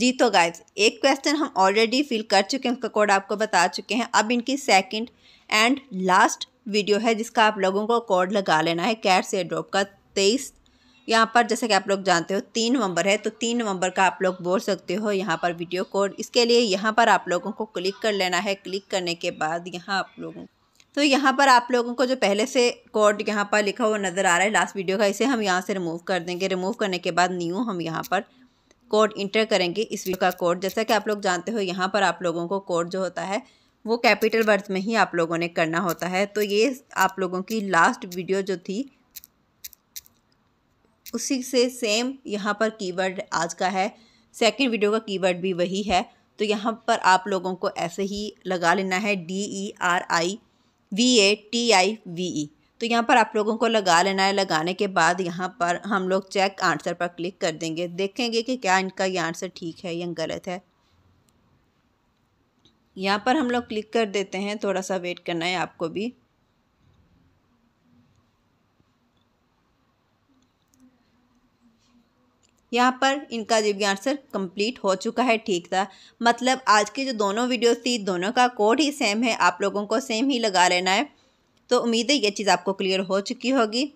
जी तो गाइज एक क्वेश्चन हम ऑलरेडी फिल कर चुके हैं उसका कोड आपको बता चुके हैं अब इनकी सेकंड एंड लास्ट वीडियो है जिसका आप लोगों को कोड लगा लेना है कैट से ड्रॉप का तेईस यहाँ पर जैसे कि आप लोग जानते हो तीन नवंबर है तो तीन नवंबर का आप लोग बोल सकते हो यहाँ पर वीडियो कोड इसके लिए यहाँ पर आप लोगों को क्लिक कर लेना है क्लिक करने के बाद यहाँ आप लोगों तो यहाँ पर आप लोगों को जो पहले से कोड यहाँ पर लिखा हुआ नज़र आ रहा है लास्ट वीडियो का इसे हम यहाँ से रिमूव कर देंगे रिमूव करने के बाद न्यू हम यहाँ पर कोड इंटर करेंगे इस वीडियो का कोड जैसा कि आप लोग जानते हो यहाँ पर आप लोगों को कोड जो होता है वो कैपिटल वर्ड्स में ही आप लोगों ने करना होता है तो ये आप लोगों की लास्ट वीडियो जो थी उसी से सेम यहाँ पर कीवर्ड आज का है सेकंड वीडियो का कीवर्ड भी वही है तो यहाँ पर आप लोगों को ऐसे ही लगा लेना है D E R I V A T I V E तो यहाँ पर आप लोगों को लगा लेना है लगाने के बाद यहाँ पर हम लोग चेक आंसर पर क्लिक कर देंगे देखेंगे कि क्या इनका ये आंसर ठीक है या गलत है यहाँ पर हम लोग क्लिक कर देते हैं थोड़ा सा वेट करना है आपको भी यहाँ पर इनका भी आंसर कंप्लीट हो चुका है ठीक था मतलब आज की जो दोनों वीडियो थी दोनों का कोड ही सेम है आप लोगों को सेम ही लगा लेना है तो उम्मीद है ये चीज़ आपको क्लियर हो चुकी होगी